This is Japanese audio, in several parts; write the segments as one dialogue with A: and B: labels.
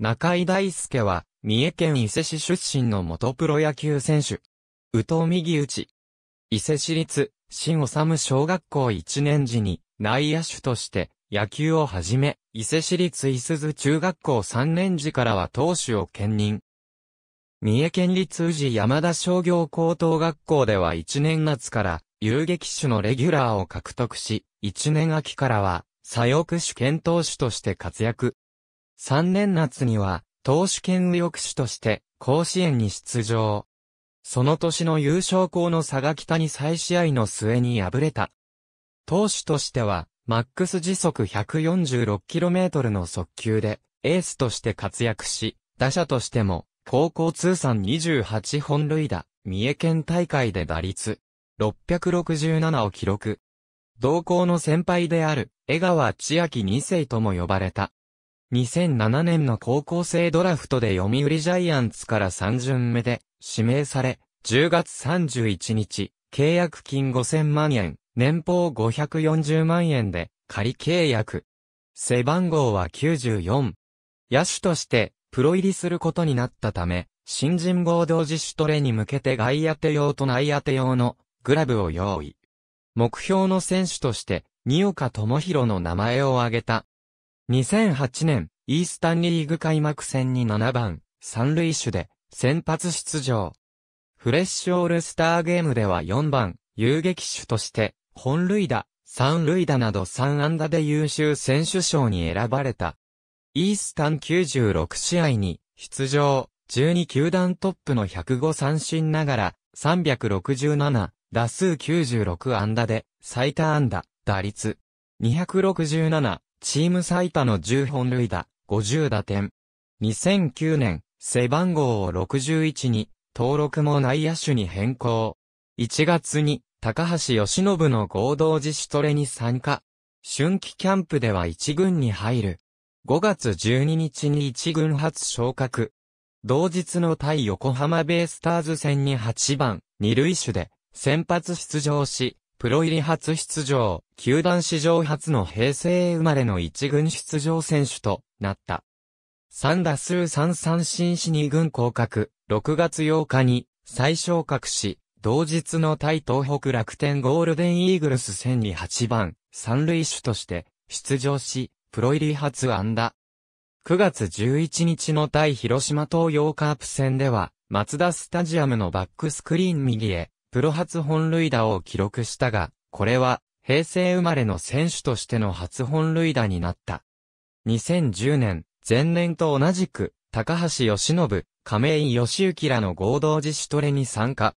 A: 中井大輔は、三重県伊勢市出身の元プロ野球選手。宇藤右打ち。伊勢市立、新治小学校1年時に、内野手として、野球を始め、伊勢市立伊須津中学校3年時からは投手を兼任。三重県立宇治山田商業高等学校では1年夏から遊撃手のレギュラーを獲得し、1年秋からは左翼手兼投手として活躍。3年夏には、投手権右翼手として、甲子園に出場。その年の優勝校の佐賀北に再試合の末に敗れた。投手としては、マックス時速 146km の速球で、エースとして活躍し、打者としても、高校通算28本塁打、三重県大会で打率、667を記録。同校の先輩である、江川千秋2世とも呼ばれた。2007年の高校生ドラフトで読売ジャイアンツから3巡目で指名され、10月31日、契約金5000万円、年俸540万円で仮契約。背番号は94。野手としてプロ入りすることになったため、新人合同自主トレに向けて外当て用と内当て用のグラブを用意。目標の選手として、二岡智弘の名前を挙げた。2008年、イースタンリーグ開幕戦に7番、三塁手で、先発出場。フレッシュオールスターゲームでは4番、遊撃手として、本塁打、三塁打など3安打で優秀選手賞に選ばれた。イースタン96試合に、出場、12球団トップの105三振ながら、367、打数96安打で、最多安打、打率、267、チーム最多の10本塁打、50打点。2009年、背番号を61に、登録も内野手に変更。1月に、高橋義信の合同自主トレに参加。春季キャンプでは1軍に入る。5月12日に1軍初昇格。同日の対横浜ベイスターズ戦に8番、二塁手で先発出場し、プロ入り初出場、球団史上初の平成生まれの一軍出場選手となった。3打数3三振し2軍降格、6月8日に再昇格し、同日の対東北楽天ゴールデンイーグルス戦に8番、三塁手として出場し、プロ入り初安打。9月11日の対広島東洋カープ戦では、マツダスタジアムのバックスクリーン右へ、プロ初本塁打を記録したが、これは、平成生まれの選手としての初本塁打になった。2010年、前年と同じく、高橋義信、亀井義行らの合同自主トレに参加。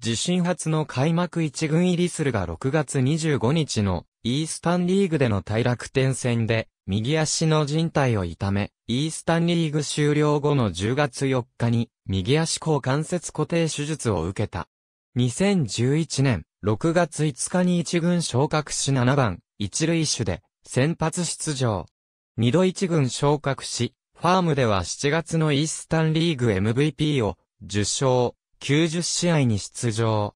A: 自身初の開幕一軍入りするが6月25日のイースタンリーグでの大楽天戦で右足の人帯を痛め、イースタンリーグ終了後の10月4日に右足股関節固定手術を受けた。2011年6月5日に一軍昇格し7番、一塁手で先発出場。二度一軍昇格し、ファームでは7月のイースタンリーグ MVP を受賞、90試合に出場。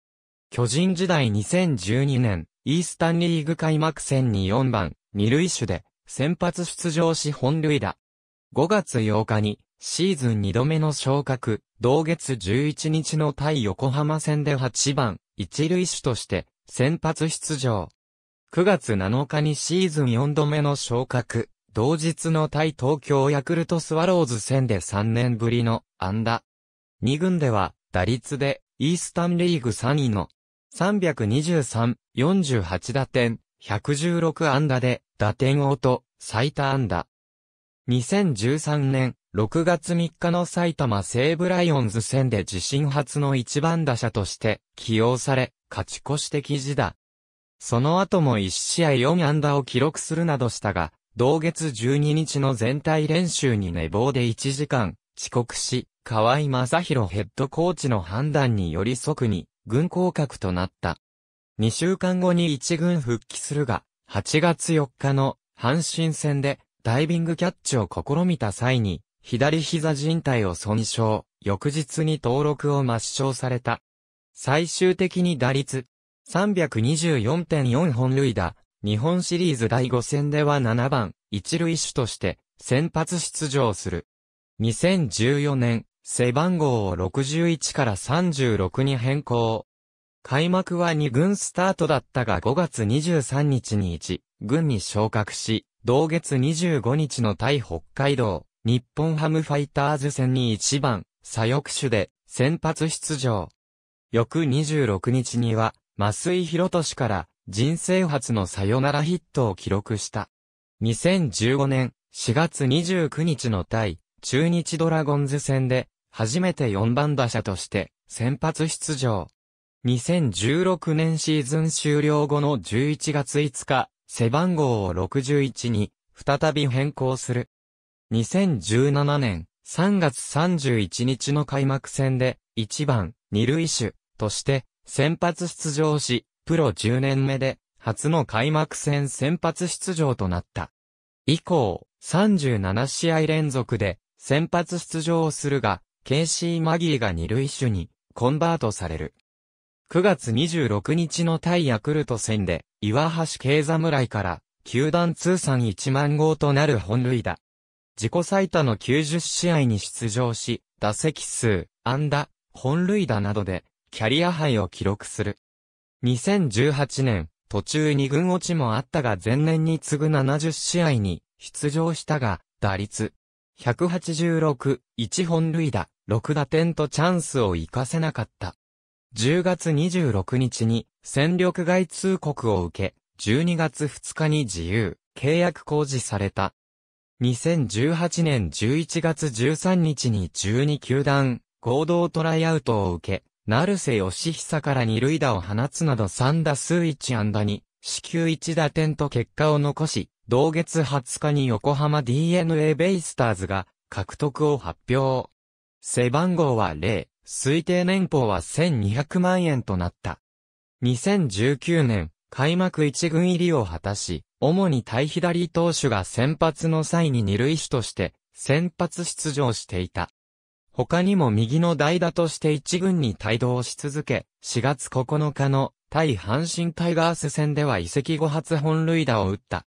A: 巨人時代2012年、イースタンリーグ開幕戦に4番、二塁手で先発出場し本塁打。5月8日にシーズン2度目の昇格、同月11日の対横浜戦で8番、一塁手として、先発出場。9月7日にシーズン4度目の昇格、同日の対東京ヤクルトスワローズ戦で3年ぶりの安打。2軍では、打率で、イースタンリーグ3位の、323、48打点、116安打で、打点王と、最多安打。2013年、6月3日の埼玉西武ライオンズ戦で自身初の一番打者として起用され、勝ち越して記事だ。その後も1試合4安打を記録するなどしたが、同月12日の全体練習に寝坊で1時間遅刻し、河合正宏ヘッドコーチの判断により即に軍降格となった。2週間後に1軍復帰するが、8月4日の阪神戦でダイビングキャッチを試みた際に左膝靭帯を損傷、翌日に登録を抹消された。最終的に打率、324.4本塁打、日本シリーズ第5戦では7番、一塁手として、先発出場する。2014年、背番号を61から36に変更。開幕は2軍スタートだったが5月23日に1軍に昇格し、同月25日の対北海道日本ハムファイターズ戦に1番、左翼手で先発出場。翌26日には、麻井博俊から人生初のサヨナラヒットを記録した。2015年4月29日の対中日ドラゴンズ戦で初めて4番打者として先発出場。2016年シーズン終了後の11月5日、背番号を61に再び変更する。2017年3月31日の開幕戦で1番2塁手として先発出場し、プロ10年目で初の開幕戦先発出場となった。以降、37試合連続で先発出場をするが、ケイシー・マギーが二塁手にコンバートされる。9月26日の対ヤクルト戦で、岩橋慶侍から、球団通算1万号となる本塁打。自己最多の90試合に出場し、打席数、安打、本塁打などで、キャリア杯を記録する。2018年、途中2軍落ちもあったが前年に次ぐ70試合に出場したが、打率186、1本塁打、6打点とチャンスを活かせなかった。10月26日に戦力外通告を受け、12月2日に自由、契約公示された。2018年11月13日に12球団合同トライアウトを受け、成瀬義久から二塁打を放つなど3打数1安打に、死球1打点と結果を残し、同月20日に横浜 DNA ベイスターズが獲得を発表。背番号は0、推定年俸は1200万円となった。2019年、開幕一軍入りを果たし、主に対左投手が先発の際に二塁手として先発出場していた。他にも右の代打として一軍に帯同し続け、4月9日の対阪神タイガース戦では移籍後初本塁打を打った。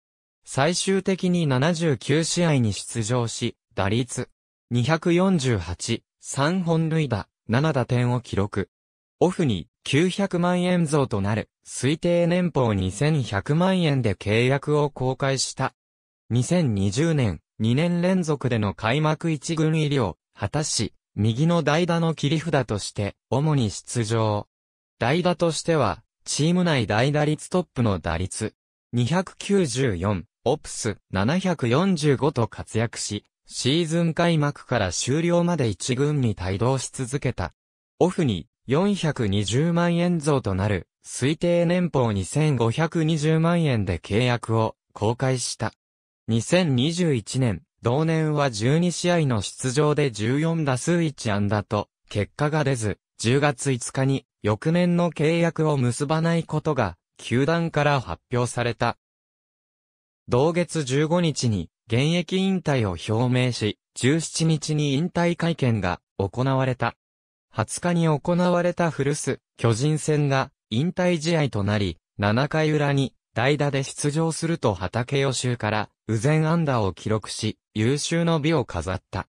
A: 最終的に79試合に出場し、打率248、3本塁打、7打点を記録。オフに900万円増となる、推定年俸2100万円で契約を公開した。2020年、2年連続での開幕一軍医療、果たし、右の代打の切り札として、主に出場。代打としては、チーム内代打率トップの打率、294、オプス745と活躍し、シーズン開幕から終了まで一軍に帯同し続けた。オフに420万円増となる、推定年俸2520万円で契約を公開した。2021年、同年は12試合の出場で14打数1安打と、結果が出ず、10月5日に翌年の契約を結ばないことが、球団から発表された。同月15日に現役引退を表明し、17日に引退会見が行われた。20日に行われた古巣、巨人戦が引退試合となり、7回裏に代打で出場すると畑吉中から、右前安打を記録し、優秀の美を飾った。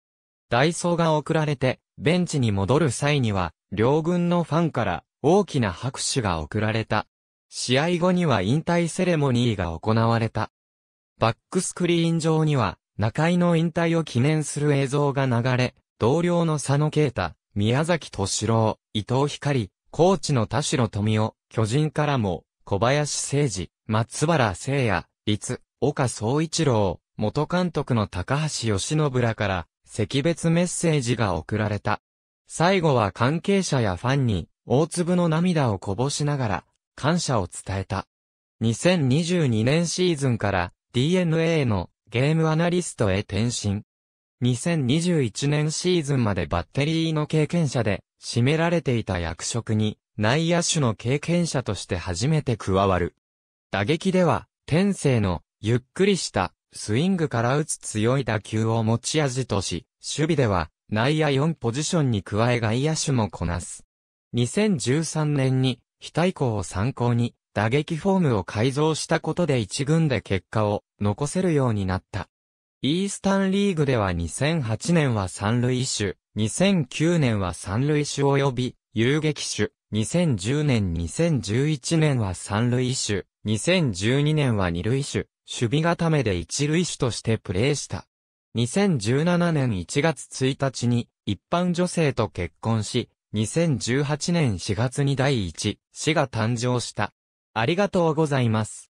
A: ダイソーが送られて、ベンチに戻る際には、両軍のファンから大きな拍手が送られた。試合後には引退セレモニーが行われた。バックスクリーン上には、中井の引退を記念する映像が流れ、同僚の佐野啓太、宮崎敏郎、伊藤光、高知の田代富夫、巨人からも、小林誠二、松原誠也、律、岡総一郎、元監督の高橋義信らから、赤別メッセージが送られた。最後は関係者やファンに、大粒の涙をこぼしながら、感謝を伝えた。2022年シーズンから、DNA のゲームアナリストへ転身。2021年シーズンまでバッテリーの経験者で、占められていた役職に、内野手の経験者として初めて加わる。打撃では、天性の、ゆっくりした、スイングから打つ強い打球を持ち味とし、守備では、内野4ポジションに加え外野手もこなす。2013年に、非対抗を参考に、打撃フォームを改造したことで一軍で結果を残せるようになった。イースタンリーグでは2008年は三塁手、2009年は三塁手及び遊撃手、2010年2011年は三塁手、2012年は二塁手、守備固めで一塁手としてプレーした。2017年1月1日に一般女性と結婚し、2018年4月に第一死が誕生した。ありがとうございます。